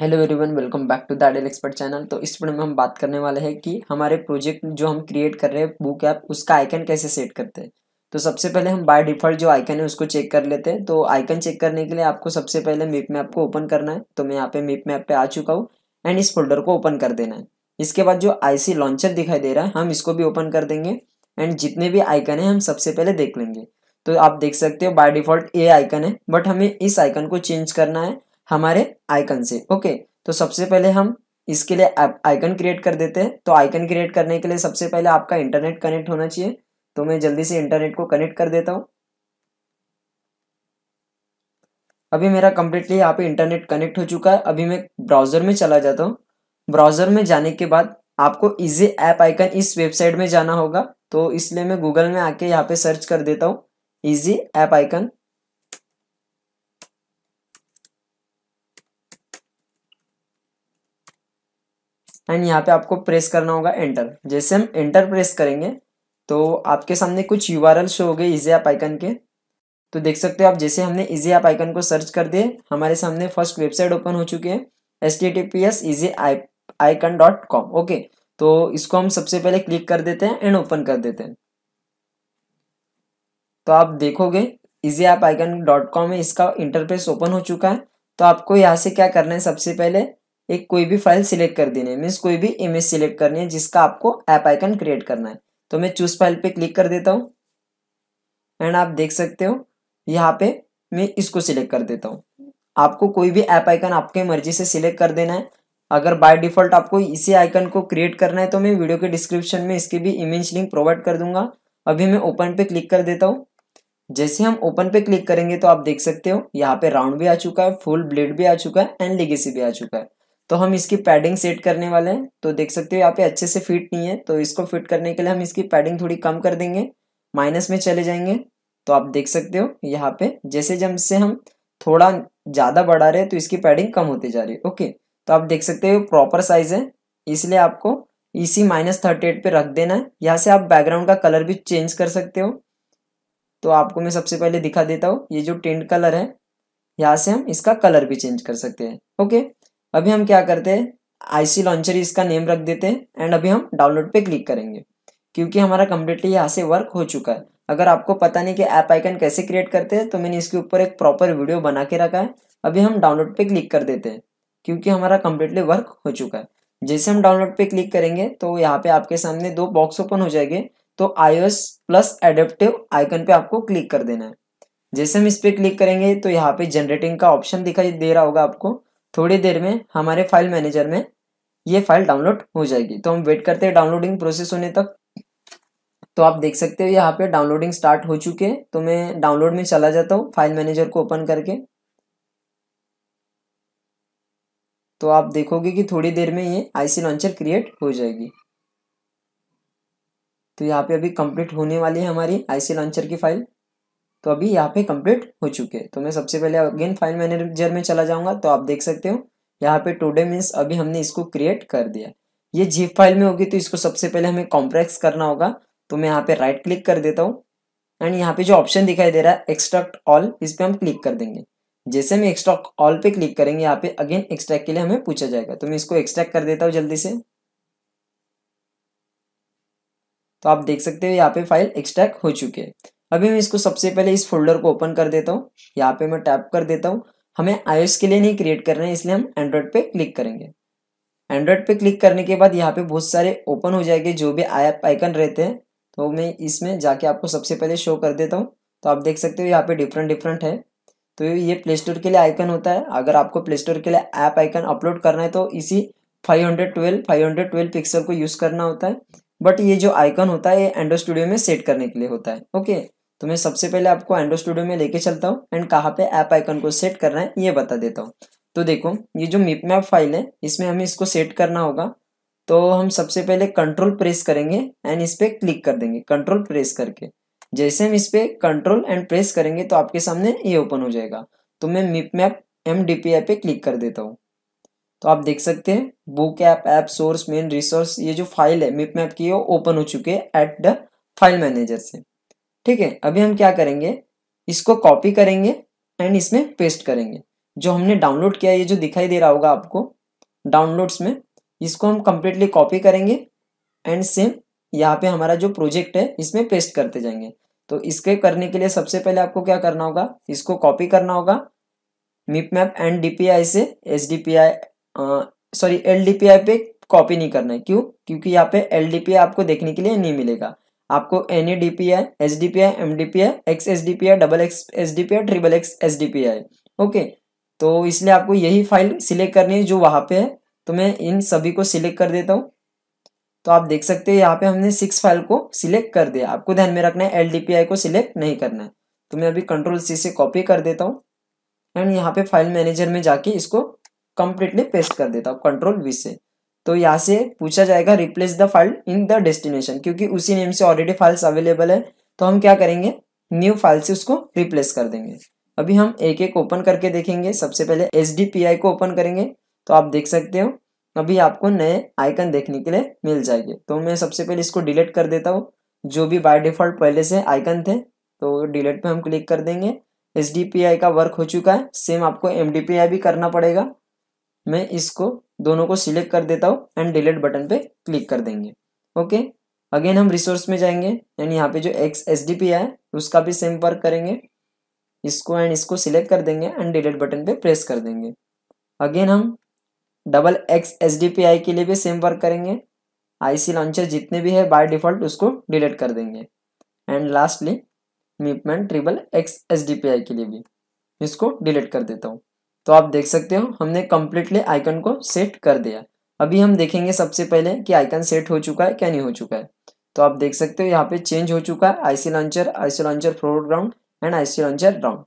hello everyone welcome back to the expert channel तो इस video में हम बात करने वाले हैं कि हमारे प्रोजेक्ट जो हम क्रिएट कर रहे हैं बुक ऐप उसका आइकन कैसे सेट करते हैं तो सबसे पहले हम बाय डिफॉल्ट जो आइकन है उसको चेक कर लेते हैं तो आइकन चेक करने के लिए आपको सबसे पहले मीप मैप को ओपन करना है तो मैं यहाँ पे मीप मैप पे आ चुका हूँ एंड इस फोल्डर को ओपन कर देना है इसके बाद जो आईसी लॉन्चर दिखाई दे रहा है हम इसको भी ओपन कर देंगे एंड जितने भी आइकन है हम सबसे पहले देख लेंगे तो आप देख सकते हो बाय डिफॉल्ट ए आइकन है बट हमें इस आइकन को चेंज करना है हमारे आइकन से ओके तो सबसे पहले हम इसके लिए आइकन क्रिएट कर देते हैं तो आइकन क्रिएट करने के लिए सबसे पहले आपका इंटरनेट कनेक्ट होना चाहिए तो मैं जल्दी से इंटरनेट को कनेक्ट कर देता हूँ अभी मेरा कम्प्लीटली यहाँ पे इंटरनेट कनेक्ट हो चुका है अभी मैं ब्राउजर में चला जाता हूँ ब्राउजर में जाने के बाद आपको इजी ऐप आइकन इस वेबसाइट में जाना होगा तो इसलिए मैं गूगल में आके यहाँ पे सर्च कर देता हूँ इजी ऐप आइकन एंड यहाँ पे आपको प्रेस करना होगा एंटर जैसे हम एंटर प्रेस करेंगे तो आपके सामने कुछ यू आर एल शो हो गए इजी ऐप आइकन के तो देख सकते हो आप जैसे हमने इजी ऐप आइकन को सर्च कर दिए हमारे सामने फर्स्ट वेबसाइट ओपन हो चुकी है S T T P S easy icon dot com okay तो इसको हम सबसे पहले क्लिक कर देते हैं एंड ओपन कर देते हैं तो आप देखोगे easy app icon dot com में इसका इंटरफेस ओपन हो चुका है तो आपको यहाँ से क्या करना है सबसे पहले एक कोई भी फाइल सिलेक्ट कर देनी है मीन्स कोई भी इमेज सिलेक्ट करनी है जिसका आपको ऐप आइकन क्रिएट करना है तो मैं चूज फाइल पे क्लिक कर देता हूँ एंड आप देख सकते हो यहाँ पे मैं इसको सिलेक्ट कर देता हूँ आपको कोई भी ऐप आइकन आपके मर्जी से सिलेक्ट कर देना है अगर बाय डिफॉल्ट आपको इसी आइकन को क्रिएट करना है तो मैं वीडियो के डिस्क्रिप्शन में इसकी भी इमेज लिंक प्रोवाइड कर दूंगा अभी मैं ओपन पे क्लिक कर देता हूँ जैसे हम ओपन पे क्लिक करेंगे तो आप देख सकते हो यहाँ पे राउंड भी आ चुका है फुल ब्लेड भी आ चुका है एंड लेगेसी भी आ चुका है तो हम इसकी पैडिंग सेट करने वाले हैं तो देख सकते हो यहाँ पे अच्छे से फिट नहीं है तो इसको फिट करने के लिए हम इसकी पैडिंग थोड़ी कम कर देंगे माइनस में चले जाएंगे तो आप देख सकते हो यहाँ पे जैसे से हम थोड़ा ज़्यादा बढ़ा रहे हैं तो इसकी पैडिंग कम होती जा रही है ओके तो आप देख सकते हो प्रॉपर साइज है इसलिए आपको इसी माइनस थर्टी एट पर रख देना है यहाँ से आप बैकग्राउंड का कलर भी चेंज कर सकते हो तो आपको मैं सबसे पहले दिखा देता हूँ ये जो टेंट कलर है यहाँ से हम इसका कलर भी चेंज कर सकते हैं ओके अभी हम क्या करते हैं आईसी लॉन्चर इसका नेम रख देते हैं एंड अभी हम डाउनलोड पे क्लिक करेंगे क्योंकि हमारा कम्प्लीटली यहाँ से वर्क हो चुका है अगर आपको पता नहीं कि ऐप आइकन कैसे क्रिएट करते हैं तो मैंने इसके ऊपर एक प्रॉपर वीडियो बना के रखा है अभी हम डाउनलोड पे क्लिक कर देते हैं क्योंकि हमारा कम्प्लीटली वर्क हो चुका है जैसे हम डाउनलोड पे क्लिक करेंगे तो यहाँ पे आपके सामने दो बॉक्स ओपन हो जाएंगे तो आईओएस प्लस एडेप्टिव आइकन पे आपको क्लिक कर देना है जैसे हम इस पर क्लिक करेंगे तो यहाँ पे जनरेटिंग का ऑप्शन दिखाई दे रहा होगा आपको थोड़ी देर में हमारे फाइल मैनेजर में ये फाइल डाउनलोड हो जाएगी तो हम वेट करते हैं डाउनलोडिंग प्रोसेस होने तक तो आप देख सकते हो यहाँ पे डाउनलोडिंग स्टार्ट हो चुके हैं तो मैं डाउनलोड में चला जाता हूँ फाइल मैनेजर को ओपन करके तो आप देखोगे कि थोड़ी देर में ये आईसी लॉन्चर क्रिएट हो जाएगी तो यहाँ पे अभी कंप्लीट होने वाली है हमारी आईसी लॉन्चर की फाइल तो अभी यहाँ पे कंप्लीट हो चुके हैं तो मैं सबसे पहले अगेन फाइल मैनेजर में चला जाऊंगा तो आप देख सकते हो यहाँ पे टूडे मीन्स अभी हमने इसको क्रिएट कर दिया ये जीप फाइल में होगी तो इसको सबसे पहले हमें कॉम्प्रेक्स करना होगा तो मैं यहाँ पे राइट क्लिक कर देता हूँ एंड यहाँ पे जो ऑप्शन दिखाई दे रहा है एक्सट्रैक्ट ऑल इस पर हम क्लिक कर देंगे जैसे हम एक्सट्रैक्ट ऑल पे क्लिक करेंगे यहाँ पे अगेन एक्सट्रैक्ट के लिए हमें पूछा जाएगा तो मैं इसको एक्सट्रैक्ट कर देता हूँ जल्दी से तो आप देख सकते हो यहाँ पे फाइल एक्सट्रैक्ट हो चुके हैं अभी मैं इसको सबसे पहले इस फोल्डर को ओपन कर देता हूँ यहाँ पे मैं टैप कर देता हूँ हमें आईओएस के लिए नहीं क्रिएट करना है इसलिए हम एंड्रॉयड पे क्लिक करेंगे एंड्रॉयड पे क्लिक करने के बाद यहाँ पे बहुत सारे ओपन हो जाएंगे जो भी ऐप आइकन रहते हैं तो मैं इसमें जाके आपको सबसे पहले शो कर देता हूँ तो आप देख सकते हो यहाँ पे डिफरेंट डिफरेंट है तो ये प्ले स्टोर के लिए आइकन होता है अगर आपको प्ले स्टोर के लिए ऐप आइकन अपलोड करना है तो इसी 512 512 पिक्सल को यूज़ करना होता है बट ये जो आइकन होता है ये एंड्रॉइड स्टूडियो में सेट करने के लिए होता है ओके तो मैं सबसे पहले आपको एंड्रो स्टूडियो में लेके चलता हूँ एंड कहाँ पे ऐप आइकन को सेट करना है ये बता देता हूँ तो देखो ये जो मिप मैप फाइल है इसमें हमें इसको सेट करना होगा तो हम सबसे पहले कंट्रोल प्रेस करेंगे एंड इस पर क्लिक कर देंगे कंट्रोल प्रेस करके जैसे हम इस पर कंट्रोल एंड प्रेस करेंगे तो आपके सामने ये ओपन हो जाएगा तो मैं mipmap M D P I पे क्लिक कर देता हूँ तो आप देख सकते हैं book app app source main resource ये जो फाइल है मिप मैप की वो ओपन हो चुके हैं एट द फाइल मैनेजर से ठीक है अभी हम क्या करेंगे इसको कॉपी करेंगे एंड इसमें पेस्ट करेंगे जो हमने डाउनलोड किया ये जो दिखाई दे रहा होगा आपको डाउनलोड्स में इसको हम कंप्लीटली कॉपी करेंगे एंड सेम यहाँ पे हमारा जो प्रोजेक्ट है इसमें पेस्ट करते जाएंगे तो इसके करने के लिए सबसे पहले आपको क्या करना होगा इसको कॉपी करना होगा मिप मैप एंड डीपीआई से एस सॉरी एल पे कॉपी नहीं करना है क्यों क्योंकि यहाँ पे एल आपको देखने के लिए नहीं मिलेगा आपको N A D P I S D P I M D P I X S D P I double X S D P I triple X S D P I okay तो इसलिए आपको यही file select करनी है जो वहाँ पे है तो मैं इन सभी को सिलेक्ट कर देता हूँ तो आप देख सकते हो यहाँ पे हमने सिक्स फाइल को सिलेक्ट कर दिया आपको ध्यान में रखना है एल डी पी आई को सिलेक्ट नहीं करना है तो मैं अभी कंट्रोल सी से कॉपी कर देता हूँ एंड यहाँ पे फाइल मैनेजर में जाके इसको कंप्लीटली पेस्ट कर देता हूँ कंट्रोल वी से तो यहाँ से पूछा जाएगा replace the file in the destination क्योंकि उसी नेम से ऑलरेडी फाइल्स अवेलेबल है तो हम क्या करेंगे न्यू फाइल से उसको रिप्लेस कर देंगे अभी हम एक एक ओपन करके देखेंगे सबसे पहले एस को ओपन करेंगे तो आप देख सकते हो अभी आपको नए आइकन देखने के लिए मिल जाएंगे तो मैं सबसे पहले इसको डिलीट कर देता हूँ जो भी बाय डिफॉल्ट पहले से आइकन थे तो डिलीट पे हम क्लिक कर देंगे एस का वर्क हो चुका है सेम आपको एम भी करना पड़ेगा मैं इसको दोनों को सिलेक्ट कर देता हूँ एंड डिलीट बटन पे क्लिक कर देंगे ओके अगेन हम रिसोर्स में जाएंगे एंड यहाँ पे जो एक्स एस डी पी है उसका भी सेम वर्क करेंगे इसको एंड इसको सिलेक्ट कर देंगे एंड डिलीट बटन पे प्रेस कर देंगे अगेन हम double X S D P I के लिए भी सेम वर्क करेंगे आईसी लॉन्चर जितने भी है बाय डिफॉल्ट उसको डिलीट कर देंगे and lastly mipmap triple X S D P I के लिए भी इसको डिलीट कर देता हूँ तो आप देख सकते हो हमने कम्प्लीटली आइकन को सेट कर दिया अभी हम देखेंगे सबसे पहले कि आइकन सेट हो चुका है क्या नहीं हो चुका है तो आप देख सकते हो यहाँ पे चेंज हो चुका है IC launcher IC launcher floor ground and IC launcher round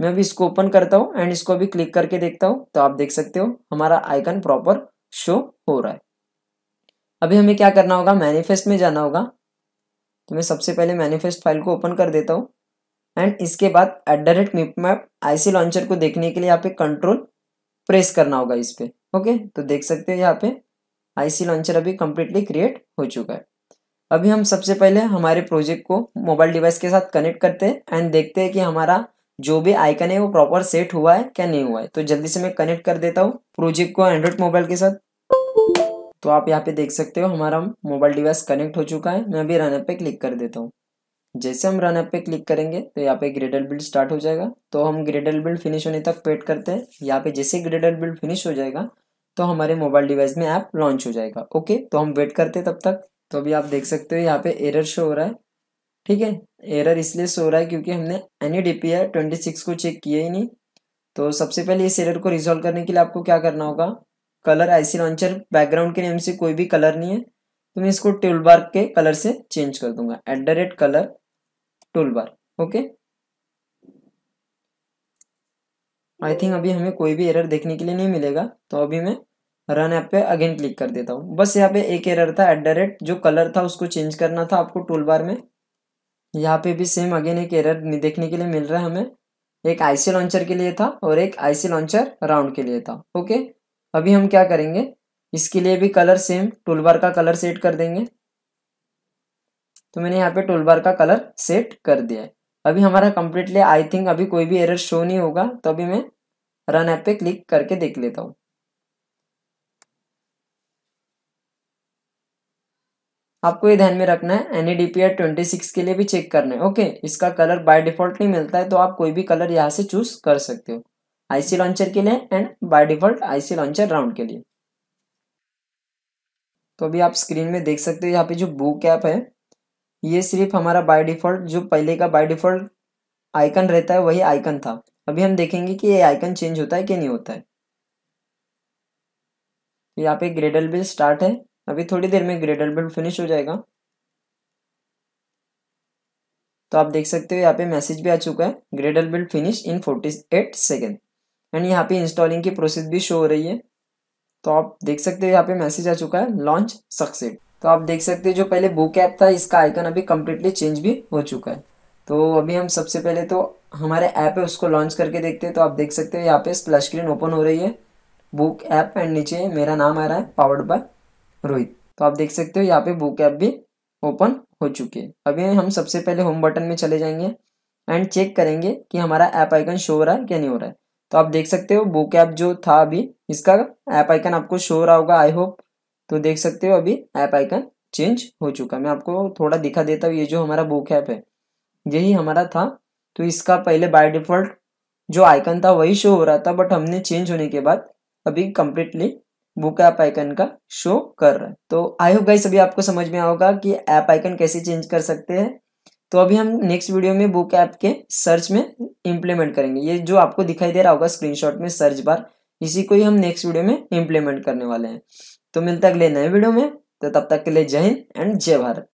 मैं अभी इसको ओपन करता हूँ एंड इसको अभी क्लिक करके देखता हूँ तो आप देख सकते हो हमारा आइकन प्रॉपर शो हो रहा है अभी हमें क्या करना होगा मैनिफेस्ट में जाना होगा तो मैं सबसे पहले मैनिफेस्ट फाइल को ओपन कर देता हूँ एंड इसके बाद at the rate mipmap IC launcher को देखने के लिए यहाँ पे कंट्रोल प्रेस करना होगा इस पर ओके तो देख सकते हो यहाँ पे आईसी लॉन्चर अभी कंप्लीटली क्रिएट हो चुका है अभी हम सबसे पहले हमारे प्रोजेक्ट को मोबाइल डिवाइस के साथ कनेक्ट करते हैं एंड देखते हैं कि हमारा जो भी आइकन है वो प्रॉपर सेट हुआ है क्या नहीं हुआ है तो जल्दी से मैं कनेक्ट कर देता हूँ प्रोजेक्ट को एंड्रॉइड मोबाइल के साथ तो आप यहाँ पे देख सकते हो हमारा मोबाइल डिवाइस कनेक्ट हो चुका है मैं अभी रन पे क्लिक कर देता हूँ जैसे हम रन अप पे क्लिक करेंगे तो यहाँ पे ग्रेडल बिल्ड स्टार्ट हो जाएगा तो हम ग्रेडल बिल्ड फिनिश होने तक वेट करते हैं यहाँ पे जैसे ग्रेडल बिल्ड फिनिश हो जाएगा तो हमारे मोबाइल डिवाइस में ऐप लॉन्च हो जाएगा ओके तो हम वेट करते तब तक तो अभी आप देख सकते हो यहाँ पे एरर शो हो रहा है ठीक है एरर इसलिए शो हो रहा है क्योंकि हमने any D P twenty six को चेक किया ही नहीं तो सबसे पहले इस एरर को रिजोल्व करने के लिए आपको क्या करना होगा कलर आईसी लॉन्चर बैकग्राउंड के नेम से कोई भी कलर नहीं है तो मैं इसको टूल बार के कलर से चेंज कर दूंगा at the rate colour toolbar okay I think अभी हमें कोई भी एरर देखने के लिए नहीं मिलेगा तो अभी मैं रन ऐप पे अगेन क्लिक कर देता हूँ बस यहाँ पे एक एरर था एट द रेट जो कलर था उसको चेंज करना था आपको टूल बार में यहाँ पे भी सेम अगेन एक एरर देखने के लिए मिल रहा है हमें एक आईसी लॉन्चर के लिए था और एक आईसी लॉन्चर राउंड के लिए था ओके अभी हम क्या करेंगे इसके लिए भी कलर सेम टूल बार का कलर सेट कर देंगे तो मैंने यहाँ पे टूल बार का कलर सेट कर दिया है अभी हमारा कम्प्लीटली आई थिंक अभी कोई भी एरर शो नहीं होगा तो अभी मैं रन ऐप पे क्लिक करके देख लेता हूँ आपको ये ध्यान में रखना है एन ई ट्वेंटी सिक्स के लिए भी चेक करना है ओके इसका कलर बाय डिफॉल्ट नहीं मिलता है तो आप कोई भी कलर यहाँ से चूज कर सकते हो आईसी लॉन्चर के लिए and by default IC launcher round के लिए तो अभी आप स्क्रीन में देख सकते हो यहाँ पे जो बुक ऐप है ये सिर्फ हमारा बाय डिफ़ॉल्ट जो पहले का बाय डिफ़ॉल्ट आइकन रहता है वही आइकन था अभी हम देखेंगे कि ये आइकन चेंज होता है कि नहीं होता है तो यहाँ पे ग्रेडल बिल स्टार्ट है अभी थोड़ी देर में ग्रेडल बिल फिनिश हो जाएगा तो आप देख सकते हो यहाँ पे मैसेज भी आ चुका है Gradle build finish in 48 second and यहाँ पे इंस्टॉलिंग की प्रोसेस भी शो हो रही है तो आप देख सकते हो यहाँ पे मैसेज आ चुका है लॉन्च सक्सेड तो आप देख सकते हैं जो पहले बुक ऐप था इसका आइकन अभी कम्प्लीटली चेंज भी हो चुका है तो अभी हम सबसे पहले तो हमारे ऐप है उसको लॉन्च करके देखते हैं तो आप देख सकते हो यहाँ पे स्प्लैश स्क्रीन ओपन हो रही है बुक ऐप एंड नीचे मेरा नाम आ रहा है पावर्ड बाय रोहित तो आप देख सकते हो यहाँ पे बुक ऐप भी ओपन हो चुके है अभी हम सबसे पहले होम बटन में चले जाएंगे एंड चेक करेंगे कि हमारा ऐप आइकन शो हो रहा है क्या नहीं हो रहा है तो आप देख सकते हो बुक ऐप जो था अभी इसका ऐप आइकन आपको शो हो रहा होगा आई होप तो देख सकते हो अभी ऐप आइकन चेंज हो चुका है मैं आपको थोड़ा दिखा देता हूँ ये जो हमारा बुक ऐप है यही हमारा था तो इसका पहले बाय डिफ़ॉल्ट जो आइकन था वही शो हो रहा था बट हमने चेंज होने के बाद अभी कम्प्लीटली बुक ऐप आइकन का शो कर रहा है तो आई होप गाइस अभी आपको समझ में आओगा कि ऐप आइकन कैसे चेंज कर सकते हैं तो अभी हम नेक्स्ट वीडियो में बुक ऐप के सर्च में इम्प्लीमेंट करेंगे ये जो आपको दिखाई दे रहा होगा स्क्रीनशॉट में सर्च बार इसी को ही हम नेक्स्ट वीडियो में इम्प्लीमेंट करने वाले हैं तो मिलता अगले नए वीडियो में तो तब तक के लिए जय हिंद एंड जय भारत